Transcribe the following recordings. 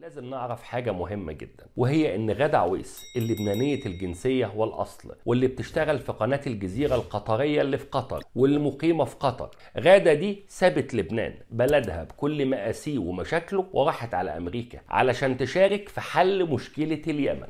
لازم نعرف حاجة مهمة جدا وهي إن غادة عويس اللبنانية الجنسية والأصل واللي بتشتغل في قناة الجزيرة القطرية اللي في قطر واللي مقيمة في قطر غادة دي سابت لبنان بلدها بكل مقاسيه ومشاكله وراحت على أمريكا علشان تشارك في حل مشكلة اليمن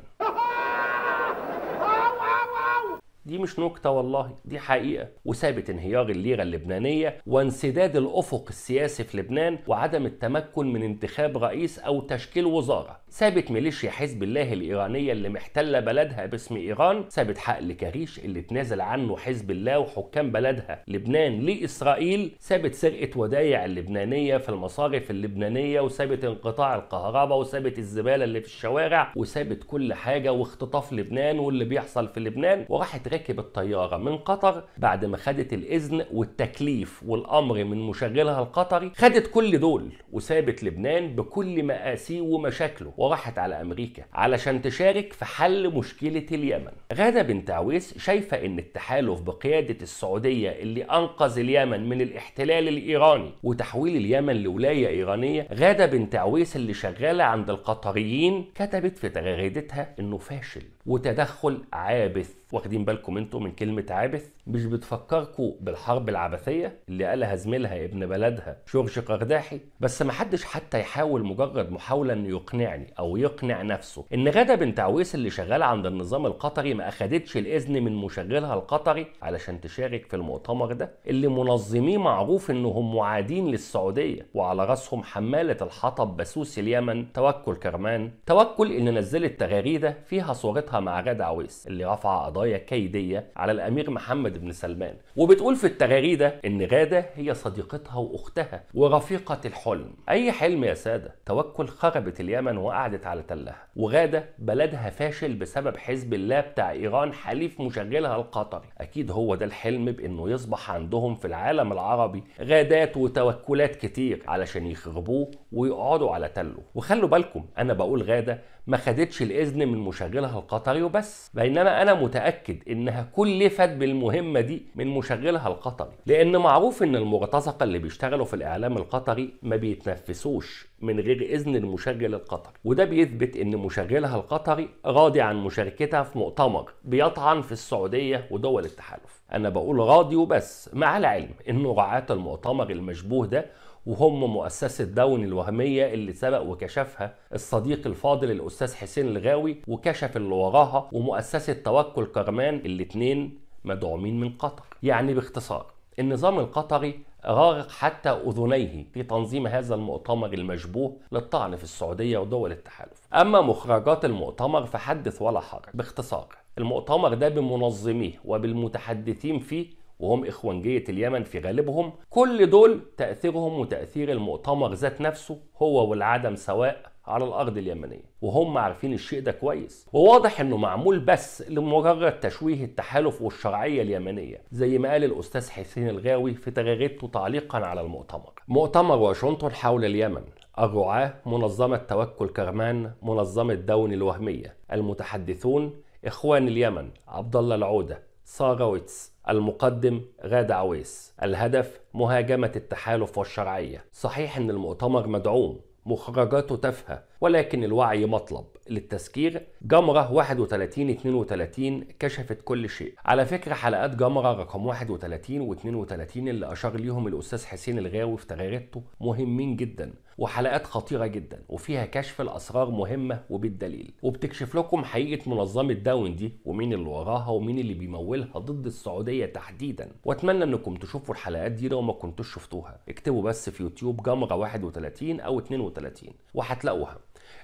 دي مش نكتة والله دي حقيقة وسابت انهيار الليرة اللبنانية وانسداد الأفق السياسي في لبنان وعدم التمكن من انتخاب رئيس أو تشكيل وزارة سابت ميليشيا حزب الله الإيرانية اللي محتلة بلدها باسم إيران سابت حقل كريش اللي تنازل عنه حزب الله وحكام بلدها لبنان لإسرائيل سابت سرقة ودايع اللبنانية في المصارف اللبنانية وسابت انقطاع الكهرباء وسابت الزبالة اللي في الشوارع وسابت كل حاجة واختطاف لبنان واللي بيحصل في لبنان وراحت راكب الطيارة من قطر بعد ما خدت الإذن والتكليف والأمر من مشغلها القطري خدت كل دول وسابت لبنان بكل مآسيه ومشاكله وراحت على أمريكا علشان تشارك في حل مشكلة اليمن غادة بنت عويس شايفة إن التحالف بقيادة السعودية اللي أنقذ اليمن من الاحتلال الإيراني وتحويل اليمن لولاية إيرانية غادة بنت عويس اللي شغالة عند القطريين كتبت في تغريدتها إنه فاشل وتدخل عابث واخدين بالكم انتم من كلمه عابث مش بتفكركوا بالحرب العبثية اللي قالها زميلها ابن بلدها شورش قرداحي بس ما حدش حتى يحاول مجرد محاولة انه يقنعني او يقنع نفسه ان غادة بنت عويس اللي شغالة عند النظام القطري ما اخدتش الاذن من مشغلها القطري علشان تشارك في المؤتمر ده اللي منظميه معروف انهم معادين للسعودية وعلى راسهم حمالة الحطب بسوس اليمن توكل كرمان توكل اللي نزلت تغريدة فيها صورتها مع غادة عويس اللي رافعة قضايا كيدية على الامير محمد محمد بن سلمان وبتقول في التغريدة إن غادة هي صديقتها وأختها ورفيقة الحلم أي حلم يا سادة توكل خربت اليمن وقعدت على تلها وغادة بلدها فاشل بسبب حزب الله بتاع إيران حليف مشغلها القطري أكيد هو ده الحلم بإنه يصبح عندهم في العالم العربي غادات وتوكلات كتير علشان يخربوه ويقعدوا على تله وخلوا بالكم أنا بقول غادة ما خدتش الإذن من مشغلها القطري وبس بينما أنا متأكد إنها كلفت بالمهم المهمة دي من مشغلها القطري لأن معروف إن المرتزقة اللي بيشتغلوا في الإعلام القطري ما بيتنفسوش من غير إذن المشغل القطري وده بيثبت إن مشغلها القطري راضي عن مشاركتها في مؤتمر بيطعن في السعودية ودول التحالف أنا بقول راضي وبس مع العلم إن رعاة المؤتمر المشبوه ده وهم مؤسسة داون الوهمية اللي سبق وكشفها الصديق الفاضل الأستاذ حسين الغاوي وكشف اللي وراها ومؤسسة توكل كرمان الاتنين مدعومين من قطر يعني باختصار النظام القطري غارق حتى أذنيه في تنظيم هذا المؤتمر المشبوه للطعن في السعودية ودول التحالف أما مخرجات المؤتمر فحدث ولا حرج باختصار المؤتمر ده بمنظميه وبالمتحدثين فيه وهم إخوانجية اليمن في غالبهم كل دول تأثيرهم وتأثير المؤتمر ذات نفسه هو والعدم سواء على الارض اليمنيه وهم عارفين الشيء ده كويس وواضح انه معمول بس لمجرد تشويه التحالف والشرعيه اليمنيه زي ما قال الاستاذ حسين الغاوي في تغريدته تعليقا على المؤتمر مؤتمر واشنطن حول اليمن الرعاه منظمه توكل كرمان منظمه دون الوهميه المتحدثون اخوان اليمن عبد الله العوده ساره ويتس المقدم غادة عويس الهدف مهاجمة التحالف والشرعية صحيح أن المؤتمر مدعوم مخرجاته تافهة ولكن الوعي مطلب للتذكير جمرة 31 32 كشفت كل شيء على فكرة حلقات جمرة رقم 31 و 32 اللي أشار ليهم الأستاذ حسين الغاوي في تغيرته مهمين جدا وحلقات خطيرة جدا وفيها كشف الأسرار مهمة وبالدليل وبتكشف لكم حقيقة منظمة داون دي ومين اللي وراها ومين اللي بيمولها ضد السعودية تحديدا وأتمنى أنكم تشوفوا الحلقات دي لو ما كنتوش شفتوها اكتبوا بس في يوتيوب جمرة 31 أو 32 وهتلاقوها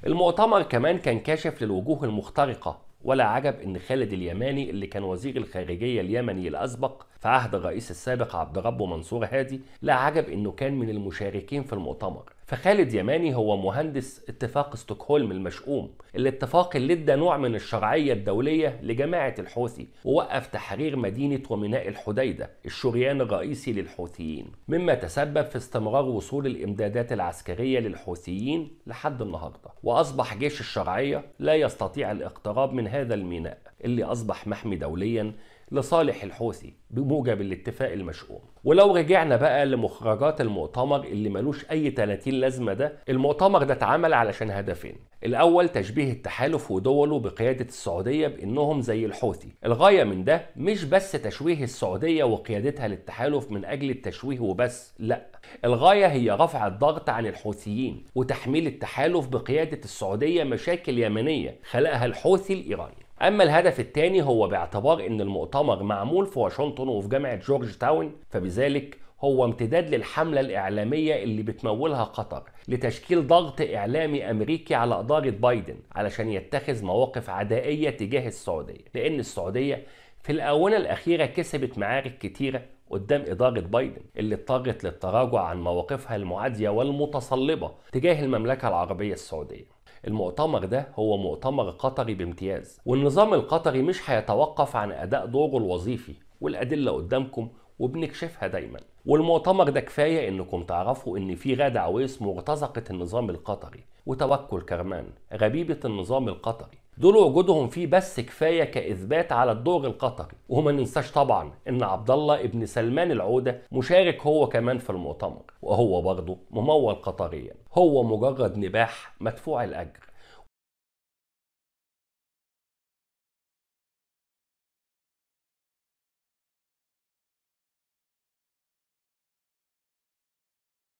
المؤتمر كمان كان كاشف للوجوه المخترقة ولا عجب ان خالد اليماني اللي كان وزير الخارجيه اليمني الاسبق في عهد الرئيس السابق عبد ربه منصور هادي لا عجب انه كان من المشاركين في المؤتمر فخالد يماني هو مهندس اتفاق ستوكهولم المشؤوم الاتفاق اللي ادى نوع من الشرعية الدولية لجماعة الحوثي ووقف تحرير مدينة وميناء الحديدة الشريان الرئيسي للحوثيين مما تسبب في استمرار وصول الإمدادات العسكرية للحوثيين لحد النهاردة وأصبح جيش الشرعية لا يستطيع الاقتراب من هذا الميناء اللي أصبح محمي دوليا لصالح الحوثي بموجب الاتفاق المشؤوم ولو رجعنا بقى لمخرجات المؤتمر اللي ملوش أي 30 لازمة ده المؤتمر ده اتعمل علشان هدفين الأول تشبيه التحالف ودوله بقيادة السعودية بأنهم زي الحوثي الغاية من ده مش بس تشويه السعودية وقيادتها للتحالف من أجل التشويه وبس لا الغاية هي رفع الضغط عن الحوثيين وتحميل التحالف بقيادة السعودية مشاكل يمنية خلقها الحوثي الإيراني أما الهدف الثاني هو باعتبار إن المؤتمر معمول في واشنطن وفي جامعة جورج تاون فبذلك هو امتداد للحملة الإعلامية اللي بتمولها قطر لتشكيل ضغط إعلامي أمريكي على إدارة بايدن علشان يتخذ مواقف عدائية تجاه السعودية لأن السعودية في الآونة الأخيرة كسبت معارك كتيرة قدام إدارة بايدن اللي اضطرت للتراجع عن مواقفها المعادية والمتصلبة تجاه المملكة العربية السعودية المؤتمر ده هو مؤتمر قطري بامتياز والنظام القطري مش هيتوقف عن أداء دوره الوظيفي والأدلة قدامكم وبنكشفها دايما والمؤتمر ده كفاية انكم تعرفوا ان في غادة عويس مرتزقة النظام القطري وتوكل كرمان غبيبة النظام القطري دول وجودهم فيه بس كفايه كاثبات على الدور القطري وما ننساش طبعا ان عبد الله ابن سلمان العوده مشارك هو كمان في المؤتمر وهو برضه ممول قطريا هو مجرد نباح مدفوع الاجر